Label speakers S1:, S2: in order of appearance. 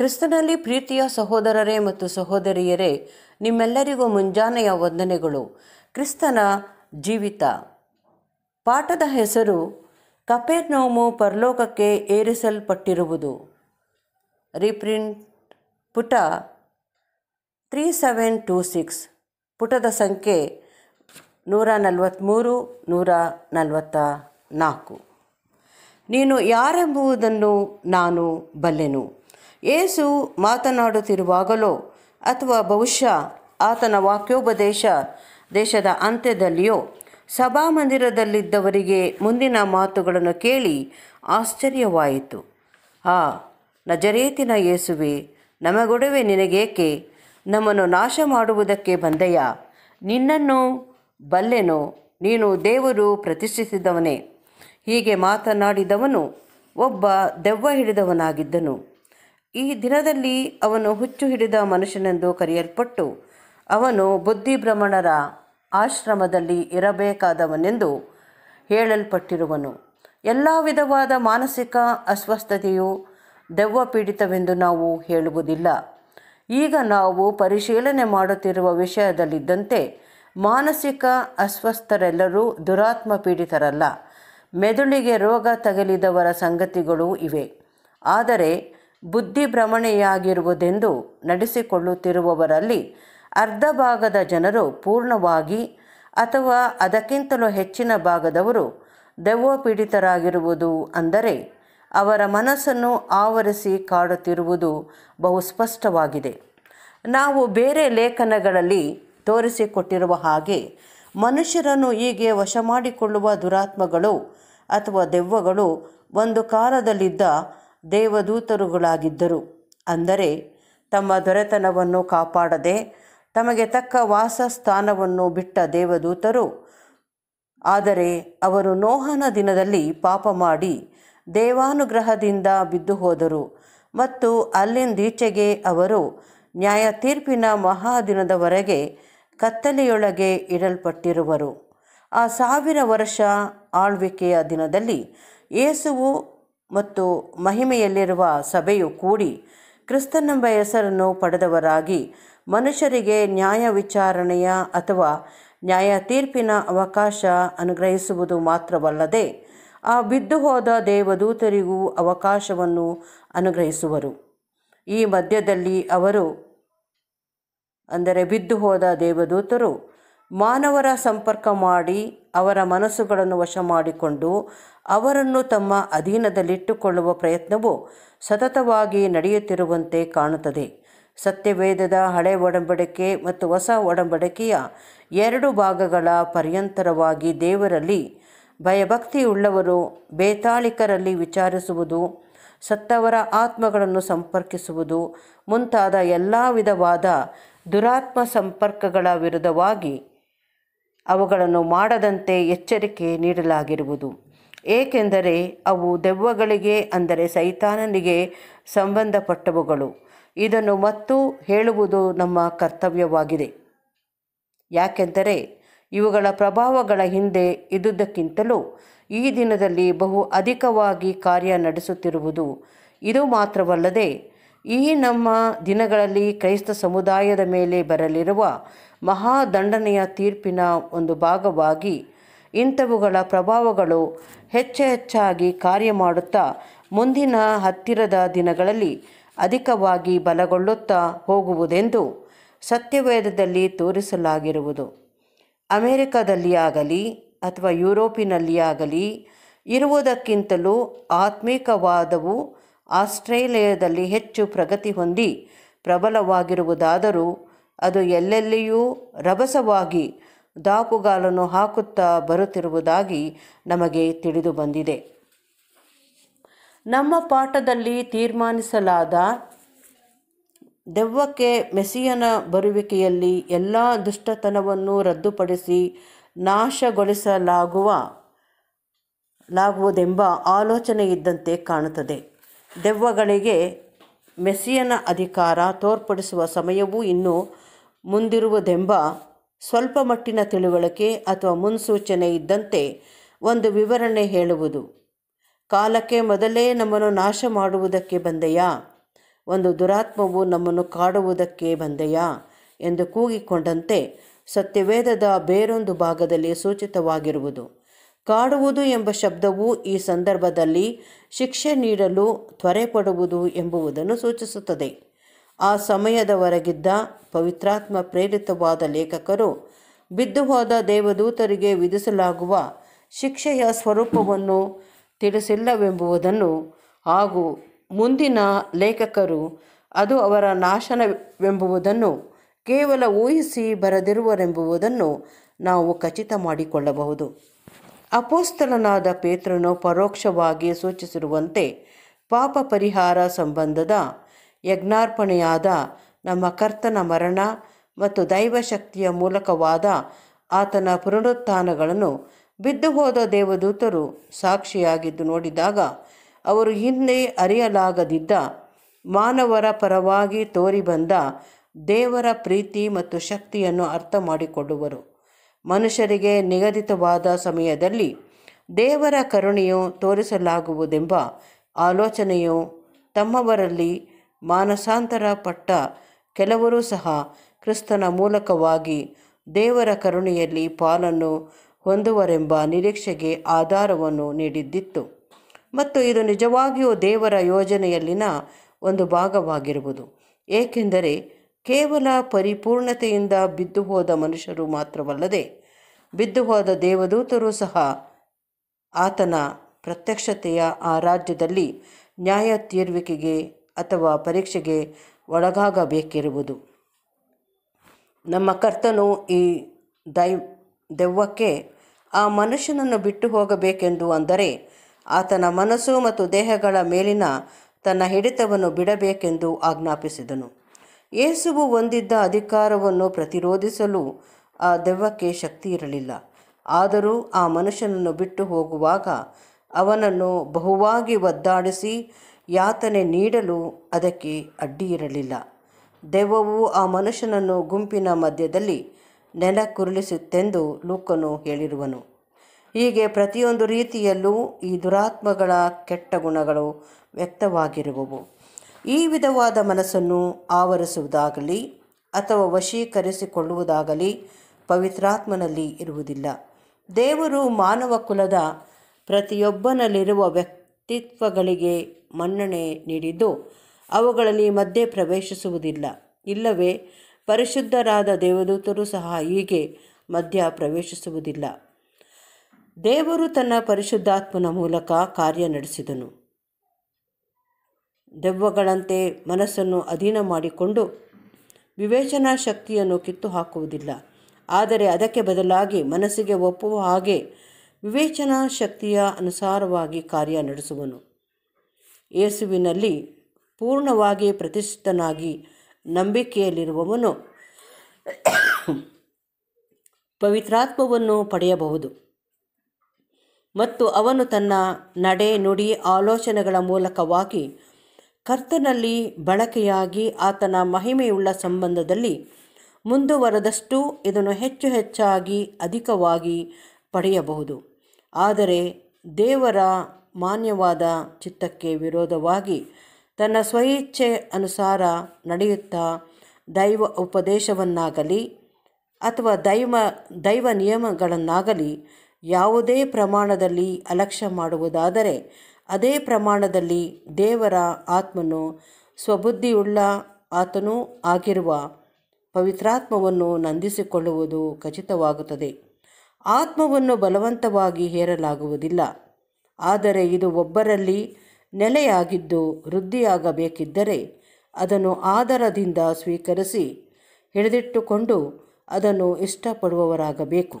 S1: ಕ್ರಿಸ್ತನಲ್ಲಿ ಪ್ರೀತಿಯ ಸಹೋದರರೇ ಮತ್ತು ಸಹೋದರಿಯರೇ ನಿಮ್ಮೆಲ್ಲರಿಗೂ ಮುಂಜಾನೆಯ ವಂದನೆಗಳು ಕ್ರಿಸ್ತನ ಜೀವಿತ ಪಾಠದ ಹೆಸರು ಕಪೇರ್ ಪರಲೋಕಕ್ಕೆ ಏರಿಸಲ್ಪಟ್ಟಿರುವುದು ರೀಪ್ರಿಂಟ್ ಪುಟ ತ್ರೀ ಸೆವೆನ್ ಟೂ ಸಿಕ್ಸ್ ಪುಟದ ಸಂಖ್ಯೆ ನೂರ ನಲವತ್ತ್ಮೂರು ನೂರ ನಲವತ್ತ ನಾಲ್ಕು ನೀನು ಯಾರೆಂಬುದನ್ನು ನಾನು ಬಲ್ಲೆನು ಏಸು ಮಾತನಾಡುತ್ತಿರುವಾಗಲೋ ಅಥವಾ ಬಹುಶಃ ಆತನ ವಾಕ್ಯೋಪದೇಶ ದೇಶದ ಅಂತ್ಯದಲ್ಲಿಯೋ ಮಂದಿರದಲ್ಲಿದ್ದವರಿಗೆ ಮುಂದಿನ ಮಾತುಗಳನ್ನು ಕೇಳಿ ಆಶ್ಚರ್ಯವಾಯಿತು ಆ ನಜರೇತಿನ ಯೇಸುವೆ ನಮಗೊಡವೆ ನಿನಗೇಕೆ ನಮ್ಮನ್ನು ನಾಶ ಮಾಡುವುದಕ್ಕೆ ಬಂದೆಯ ನಿನ್ನನ್ನು ಬಲ್ಲೆನೋ ನೀನು ದೇವರು ಪ್ರತಿಷ್ಠಿಸಿದವನೇ ಹೀಗೆ ಮಾತನಾಡಿದವನು ಒಬ್ಬ ದೆವ್ವ ಹಿಡಿದವನಾಗಿದ್ದನು ಈ ದಿನದಲ್ಲಿ ಅವನು ಹುಚ್ಚು ಹಿಡಿದ ಮನುಷ್ಯನೆಂದು ಕರೆಯಲ್ಪಟ್ಟು ಅವನು ಬುದ್ಧಿಭ್ರಮಣರ ಆಶ್ರಮದಲ್ಲಿ ಇರಬೇಕಾದವನೆಂದು ಹೇಳಲ್ಪಟ್ಟಿರುವನು ಎಲ್ಲ ವಿಧವಾದ ಮಾನಸಿಕ ಅಸ್ವಸ್ಥತೆಯು ದೆವ್ವ ಪೀಡಿತವೆಂದು ನಾವು ಹೇಳುವುದಿಲ್ಲ ಈಗ ನಾವು ಪರಿಶೀಲನೆ ಮಾಡುತ್ತಿರುವ ವಿಷಯದಲ್ಲಿದ್ದಂತೆ ಮಾನಸಿಕ ಅಸ್ವಸ್ಥರೆಲ್ಲರೂ ದುರಾತ್ಮ ಪೀಡಿತರಲ್ಲ ಮೆದುಳಿಗೆ ರೋಗ ತಗಲಿದವರ ಸಂಗತಿಗಳೂ ಇವೆ ಆದರೆ ಬುದ್ಧಿಭ್ರಮಣೆಯಾಗಿರುವುದೆಂದು ನಡೆಸಿಕೊಳ್ಳುತ್ತಿರುವವರಲ್ಲಿ ಅರ್ಧ ಭಾಗದ ಜನರು ಪೂರ್ಣವಾಗಿ ಅಥವಾ ಅದಕ್ಕಿಂತಲೂ ಹೆಚ್ಚಿನ ಭಾಗದವರು ದೆವ್ವಪೀಡಿತರಾಗಿರುವುದು ಅಂದರೆ ಅವರ ಮನಸ್ಸನ್ನು ಆವರಿಸಿ ಕಾಡುತ್ತಿರುವುದು ಬಹು ಸ್ಪಷ್ಟವಾಗಿದೆ ನಾವು ಬೇರೆ ಲೇಖನಗಳಲ್ಲಿ ತೋರಿಸಿಕೊಟ್ಟಿರುವ ಹಾಗೆ ಮನುಷ್ಯರನ್ನು ಹೀಗೆ ವಶ ಮಾಡಿಕೊಳ್ಳುವ ದುರಾತ್ಮಗಳು ಅಥವಾ ದೆವ್ವಗಳು ಒಂದು ಕಾಲದಲ್ಲಿದ್ದ ದೇವದೂತರುಗಳಾಗಿದ್ದರು ಅಂದರೆ ತಮ್ಮ ದೊರೆತನವನ್ನು ಕಾಪಾಡದೆ ತಮಗೆ ತಕ್ಕ ವಾಸ ಸ್ಥಾನವನ್ನು ಬಿಟ್ಟ ದೇವದೂತರು ಆದರೆ ಅವರು ನೋಹನ ದಿನದಲ್ಲಿ ಪಾಪ ಮಾಡಿ ದೇವಾನುಗ್ರಹದಿಂದ ಬಿದ್ದು ಹೋದರು ಮತ್ತು ಅಲ್ಲಿಂದೀಚೆಗೆ ಅವರು ನ್ಯಾಯ ತೀರ್ಪಿನ ಮಹಾದಿನದವರೆಗೆ ಕತ್ತಲೆಯೊಳಗೆ ಇಡಲ್ಪಟ್ಟಿರುವರು ಆ ಸಾವಿರ ವರ್ಷ ಆಳ್ವಿಕೆಯ ದಿನದಲ್ಲಿ ಯೇಸುವು ಮತ್ತು ಮಹಿಮೆಯಲ್ಲಿರುವ ಸಭೆಯು ಕೂಡಿ ಕ್ರಿಸ್ತನೆಂಬ ಹೆಸರನ್ನು ಪಡೆದವರಾಗಿ ಮನುಷ್ಯರಿಗೆ ನ್ಯಾಯ ವಿಚಾರಣೆಯ ಅಥವಾ ನ್ಯಾಯ ತೀರ್ಪಿನ ಅವಕಾಶ ಅನುಗ್ರಹಿಸುವುದು ಮಾತ್ರವಲ್ಲದೆ ಆ ಬಿದ್ದು ಹೋದ ದೇವದೂತರಿಗೂ ಅವಕಾಶವನ್ನು ಅನುಗ್ರಹಿಸುವರು ಈ ಮಧ್ಯದಲ್ಲಿ ಅವರು ಅಂದರೆ ಬಿದ್ದು ಹೋದ ದೇವದೂತರು ಮಾನವರ ಸಂಪರ್ಕ ಮಾಡಿ ಅವರ ಮನಸ್ಸುಗಳನ್ನು ವಶ ಮಾಡಿಕೊಂಡು ಅವರನ್ನು ತಮ್ಮ ಅಧೀನದಲ್ಲಿಟ್ಟುಕೊಳ್ಳುವ ಪ್ರಯತ್ನವು ಸತತವಾಗಿ ನಡೆಯುತ್ತಿರುವಂತೆ ಕಾಣುತ್ತದೆ ಸತ್ಯವೇದದ ಹಳೆ ಒಡಂಬಡಿಕೆ ಮತ್ತು ಹೊಸ ಒಡಂಬಡಿಕೆಯ ಎರಡು ಭಾಗಗಳ ಪರ್ಯಂತರವಾಗಿ ದೇವರಲ್ಲಿ ಭಯಭಕ್ತಿಯುಳ್ಳವರು ಬೇತಾಳಿಕರಲ್ಲಿ ವಿಚಾರಿಸುವುದು ಸತ್ತವರ ಆತ್ಮಗಳನ್ನು ಸಂಪರ್ಕಿಸುವುದು ಮುಂತಾದ ಎಲ್ಲ ವಿಧವಾದ ದುರಾತ್ಮ ಸಂಪರ್ಕಗಳ ವಿರುದ್ಧವಾಗಿ ಅವುಗಳನ್ನು ಮಾಡದಂತೆ ಎಚ್ಚರಿಕೆ ನೀಡಲಾಗಿರುವುದು ಏಕೆಂದರೆ ಅವು ದೆವ್ವಗಳಿಗೆ ಅಂದರೆ ಸೈತಾನನಿಗೆ ಸಂಬಂಧಪಟ್ಟವುಗಳು ಇದನ್ನು ಮತ್ತು ಹೇಳುವುದು ನಮ್ಮ ಕರ್ತವ್ಯವಾಗಿದೆ ಯಾಕೆಂದರೆ ಇವುಗಳ ಪ್ರಭಾವಗಳ ಹಿಂದೆ ಇದ್ದುದಕ್ಕಿಂತಲೂ ಈ ದಿನದಲ್ಲಿ ಬಹು ಅಧಿಕವಾಗಿ ಕಾರ್ಯ ನಡೆಸುತ್ತಿರುವುದು ಇದು ಮಾತ್ರವಲ್ಲದೆ ಈ ನಮ್ಮ ದಿನಗಳಲ್ಲಿ ಕ್ರೈಸ್ತ ಸಮುದಾಯದ ಮೇಲೆ ಬರಲಿರುವ ಮಹಾದಂಡನೆಯ ತೀರ್ಪಿನ ಒಂದು ಭಾಗವಾಗಿ ಇಂಥವುಗಳ ಪ್ರಭಾವಗಳು ಹೆಚ್ಚು ಹೆಚ್ಚಾಗಿ ಕಾರ್ಯ ಮಾಡುತ್ತಾ ಮುಂದಿನ ಹತ್ತಿರದ ದಿನಗಳಲ್ಲಿ ಅಧಿಕವಾಗಿ ಬಲಗೊಳ್ಳುತ್ತಾ ಹೋಗುವುದೆಂದು ಸತ್ಯವೇದದಲ್ಲಿ ತೋರಿಸಲಾಗಿರುವುದು ಅಮೆರಿಕದಲ್ಲಿ ಆಗಲಿ ಅಥವಾ ಯುರೋಪಿನಲ್ಲಿ ಆಗಲಿ ಇರುವುದಕ್ಕಿಂತಲೂ ಆತ್ಮೀಕವಾದವು ಆಸ್ಟ್ರೇಲಿಯಾದಲ್ಲಿ ಹೆಚ್ಚು ಪ್ರಗತಿ ಹೊಂದಿ ಪ್ರಬಲವಾಗಿರುವುದಾದರೂ ಅದು ಎಲ್ಲೆಲ್ಲಿಯೂ ರಭಸವಾಗಿ ದಾಕುಗಾಲನ್ನು ಹಾಕುತ್ತಾ ಬರುತ್ತಿರುವುದಾಗಿ ನಮಗೆ ತಿಳಿದು ಬಂದಿದೆ ನಮ್ಮ ಪಾಠದಲ್ಲಿ ತೀರ್ಮಾನಿಸಲಾದ ದೆವ್ವಕ್ಕೆ ಮೆಸಿಯನ ಬರುವಿಕೆಯಲ್ಲಿ ಎಲ್ಲ ದುಷ್ಟತನವನ್ನು ರದ್ದುಪಡಿಸಿ ನಾಶಗೊಳಿಸಲಾಗುವ ಲಾಗುವುದೆಂಬ ಆಲೋಚನೆ ಇದ್ದಂತೆ ಕಾಣುತ್ತದೆ ದೆವ್ವಗಳಿಗೆ ಮೆಸ್ಸಿಯನ ಅಧಿಕಾರ ತೋರ್ಪಡಿಸುವ ಸಮಯವೂ ಇನ್ನೂ ಮುಂದಿರುವುದೆಂಬ ಸ್ವಲ್ಪ ಮಟ್ಟಿನ ತಿಳುವಳಿಕೆ ಅಥವಾ ಮುನ್ಸೂಚನೆ ಇದ್ದಂತೆ ಒಂದು ವಿವರಣೆ ಹೇಳುವುದು ಕಾಲಕ್ಕೆ ಮೊದಲೇ ನಮ್ಮನ್ನು ನಾಶ ಮಾಡುವುದಕ್ಕೆ ಬಂದೆಯಾ ಒಂದು ದುರಾತ್ಮವು ನಮ್ಮನ್ನು ಕಾಡುವುದಕ್ಕೆ ಬಂದೆಯಾ ಎಂದು ಕೂಗಿಕೊಂಡಂತೆ ಸತ್ಯವೇದದ ಬೇರೊಂದು ಭಾಗದಲ್ಲಿ ಸೂಚಿತವಾಗಿರುವುದು ಕಾಡುವುದು ಎಂಬ ಶಬ್ದವು ಈ ಸಂದರ್ಭದಲ್ಲಿ ಶಿಕ್ಷೆ ನೀಡಲು ಪಡುವುದು ಎಂಬುವುದನ್ನು ಸೂಚಿಸುತ್ತದೆ ಆ ಸಮಯದವರೆಗಿದ್ದ ಪವಿತ್ರಾತ್ಮ ಪ್ರೇರಿತವಾದ ಲೇಖಕರು ಬಿದ್ದುವಾದ ದೇವದೂತರಿಗೆ ವಿಧಿಸಲಾಗುವ ಶಿಕ್ಷೆಯ ಸ್ವರೂಪವನ್ನು ತಿಳಿಸಿಲ್ಲವೆಂಬುವುದನ್ನು ಹಾಗೂ ಮುಂದಿನ ಲೇಖಕರು ಅದು ಅವರ ನಾಶನವೆಂಬುವುದನ್ನು ಕೇವಲ ಊಹಿಸಿ ಬರೆದಿರುವರೆಂಬುವುದನ್ನು ನಾವು ಖಚಿತ ಮಾಡಿಕೊಳ್ಳಬಹುದು ಅಪೋಸ್ತಲನಾದ ಪೇತ್ರನು ಪರೋಕ್ಷವಾಗಿ ಸೂಚಿಸಿರುವಂತೆ ಪಾಪ ಪರಿಹಾರ ಸಂಬಂಧದ ಯಜ್ಞಾರ್ಪಣೆಯಾದ ನಮ್ಮ ಕರ್ತನ ಮರಣ ಮತ್ತು ದೈವಶಕ್ತಿಯ ಮೂಲಕವಾದ ಆತನ ಪುನರುತ್ಥಾನಗಳನ್ನು ಬಿದ್ದು ಹೋದ ದೇವದೂತರು ಸಾಕ್ಷಿಯಾಗಿದ್ದು ನೋಡಿದಾಗ ಅವರು ಹಿಂದೆ ಅರಿಯಲಾಗದಿದ್ದ ಮಾನವರ ಪರವಾಗಿ ತೋರಿಬಂದ ದೇವರ ಪ್ರೀತಿ ಮತ್ತು ಶಕ್ತಿಯನ್ನು ಅರ್ಥ ಮಾಡಿಕೊಡುವರು ಮನುಷ್ಯರಿಗೆ ನಿಗದಿತವಾದ ಸಮಯದಲ್ಲಿ ದೇವರ ಕರುಣೆಯು ತೋರಿಸಲಾಗುವುದೆಂಬ ಆಲೋಚನೆಯು ತಮ್ಮವರಲ್ಲಿ ಮಾನಸಾಂತರ ಪಟ್ಟ ಕೆಲವರು ಸಹ ಕ್ರಿಸ್ತನ ಮೂಲಕವಾಗಿ ದೇವರ ಕರುಣೆಯಲ್ಲಿ ಪಾಲನ್ನು ಹೊಂದುವರೆಂಬ ನಿರೀಕ್ಷೆಗೆ ಆಧಾರವನ್ನು ನೀಡಿದ್ದಿತ್ತು ಮತ್ತು ಇದು ನಿಜವಾಗಿಯೂ ದೇವರ ಯೋಜನೆಯಲ್ಲಿನ ಒಂದು ಭಾಗವಾಗಿರುವುದು ಏಕೆಂದರೆ ಕೇವಲ ಪರಿಪೂರ್ಣತೆಯಿಂದ ಬಿದ್ದು ಹೋದ ಮನುಷ್ಯರು ಮಾತ್ರವಲ್ಲದೆ ಬಿದ್ದು ಹೋದ ದೇವದೂತರು ಸಹ ಆತನ ಪ್ರತ್ಯಕ್ಷತೆಯ ಆ ರಾಜ್ಯದಲ್ಲಿ ನ್ಯಾಯ ತೀರ್ವಿಕೆಗೆ ಅಥವಾ ಪರೀಕ್ಷೆಗೆ ಒಳಗಾಗಬೇಕಿರುವುದು ನಮ್ಮ ಕರ್ತನು ಈ ದೈವ್ ದೆವ್ವಕ್ಕೆ ಆ ಮನುಷ್ಯನನ್ನು ಬಿಟ್ಟು ಹೋಗಬೇಕೆಂದು ಅಂದರೆ ಆತನ ಮನಸ್ಸು ಮತ್ತು ದೇಹಗಳ ಮೇಲಿನ ತನ್ನ ಹಿಡಿತವನ್ನು ಬಿಡಬೇಕೆಂದು ಆಜ್ಞಾಪಿಸಿದನು ಯೇಸುವು ಹೊಂದಿದ್ದ ಅಧಿಕಾರವನ್ನು ಪ್ರತಿರೋಧಿಸಲು ಆ ದೆವ್ವಕ್ಕೆ ಶಕ್ತಿ ಇರಲಿಲ್ಲ ಆದರೂ ಆ ಮನುಷ್ಯನನ್ನು ಬಿಟ್ಟು ಹೋಗುವಾಗ ಅವನನ್ನು ಬಹುವಾಗಿ ಒದ್ದಾಡಿಸಿ ಯಾತನೆ ನೀಡಲು ಅದಕ್ಕೆ ಅಡ್ಡಿ ಇರಲಿಲ್ಲ ದೆವ್ವವು ಆ ಮನುಷ್ಯನನ್ನು ಗುಂಪಿನ ಮಧ್ಯದಲ್ಲಿ ನೆಲಕುರುಳಿಸುತ್ತೆಂದು ಲೂಕನು ಹೇಳಿರುವನು ಹೀಗೆ ಪ್ರತಿಯೊಂದು ರೀತಿಯಲ್ಲೂ ಈ ದುರಾತ್ಮಗಳ ಕೆಟ್ಟ ಗುಣಗಳು ವ್ಯಕ್ತವಾಗಿರುವವು ಈ ವಿಧವಾದ ಮನಸ್ಸನ್ನು ಆವರಿಸುವುದಾಗಲಿ ಅಥವಾ ವಶೀಕರಿಸಿಕೊಳ್ಳುವುದಾಗಲಿ ಪವಿತ್ರಾತ್ಮನಲ್ಲಿ ಇರುವುದಿಲ್ಲ ದೇವರು ಮಾನವ ಕುಲದ ಪ್ರತಿಯೊಬ್ಬನಲ್ಲಿರುವ ವ್ಯಕ್ತಿತ್ವಗಳಿಗೆ ಮನ್ನಣೆ ನೀಡಿದ್ದು ಅವುಗಳಲ್ಲಿ ಮಧ್ಯೆ ಪ್ರವೇಶಿಸುವುದಿಲ್ಲ ಇಲ್ಲವೇ ಪರಿಶುದ್ಧರಾದ ದೇವದೂತರು ಸಹ ಹೀಗೆ ಮಧ್ಯ ಪ್ರವೇಶಿಸುವುದಿಲ್ಲ ದೇವರು ತನ್ನ ಪರಿಶುದ್ಧಾತ್ಮನ ಮೂಲಕ ಕಾರ್ಯ ನಡೆಸಿದನು ದೆವ್ವಗಳಂತೆ ಮನಸ್ಸನ್ನು ಅಧೀನ ಮಾಡಿಕೊಂಡು ವಿವೇಚನಾ ಶಕ್ತಿಯನ್ನು ಕಿತ್ತು ಹಾಕುವುದಿಲ್ಲ ಆದರೆ ಅದಕ್ಕೆ ಬದಲಾಗಿ ಮನಸ್ಸಿಗೆ ಒಪ್ಪುವ ಹಾಗೆ ವಿವೇಚನಾ ಶಕ್ತಿಯ ಅನುಸಾರವಾಗಿ ಕಾರ್ಯ ನಡೆಸುವನು ಯೇಸುವಿನಲ್ಲಿ ಪೂರ್ಣವಾಗಿ ಪ್ರತಿಷ್ಠಿತನಾಗಿ ನಂಬಿಕೆಯಲ್ಲಿರುವವನು ಪವಿತ್ರಾತ್ಮವನ್ನು ಪಡೆಯಬಹುದು ಮತ್ತು ಅವನು ತನ್ನ ನಡೆ ನುಡಿ ಆಲೋಚನೆಗಳ ಮೂಲಕವಾಗಿ ಕರ್ತನಲ್ಲಿ ಬಳಕೆಯಾಗಿ ಆತನ ಮಹಿಮೆಯುಳ್ಳ ಸಂಬಂಧದಲ್ಲಿ ಮುಂದುವರೆದಷ್ಟು ಇದನ್ನು ಹೆಚ್ಚು ಹೆಚ್ಚಾಗಿ ಅಧಿಕವಾಗಿ ಪಡೆಯಬಹುದು ಆದರೆ ದೇವರ ಮಾನ್ಯವಾದ ಚಿತ್ತಕ್ಕೆ ವಿರೋಧವಾಗಿ ತನ್ನ ಸ್ವಇಚ್ಛೆ ಅನುಸಾರ ನಡೆಯುತ್ತಾ ದೈವ ಉಪದೇಶವನ್ನಾಗಲಿ ಅಥವಾ ದೈವ ದೈವ ನಿಯಮಗಳನ್ನಾಗಲಿ ಯಾವುದೇ ಪ್ರಮಾಣದಲ್ಲಿ ಅಲಕ್ಷ್ಯ ಮಾಡುವುದಾದರೆ ಅದೇ ಪ್ರಮಾಣದಲ್ಲಿ ದೇವರ ಆತ್ಮನು ಸ್ವಬುದ್ಧಿಯುಳ್ಳ ಆತನೂ ಆಗಿರುವ ಪವಿತ್ರಾತ್ಮವನ್ನು ನಂದಿಸಿಕೊಳ್ಳುವುದು ಖಚಿತವಾಗುತ್ತದೆ ಆತ್ಮವನ್ನು ಬಲವಂತವಾಗಿ ಹೇರಲಾಗುವುದಿಲ್ಲ ಆದರೆ ಇದು ಒಬ್ಬರಲ್ಲಿ ನೆಲೆಯಾಗಿದ್ದು ವೃದ್ಧಿಯಾಗಬೇಕಿದ್ದರೆ ಅದನ್ನು ಆದರದಿಂದ ಸ್ವೀಕರಿಸಿ ಹಿಡಿದಿಟ್ಟುಕೊಂಡು ಅದನ್ನು ಇಷ್ಟಪಡುವವರಾಗಬೇಕು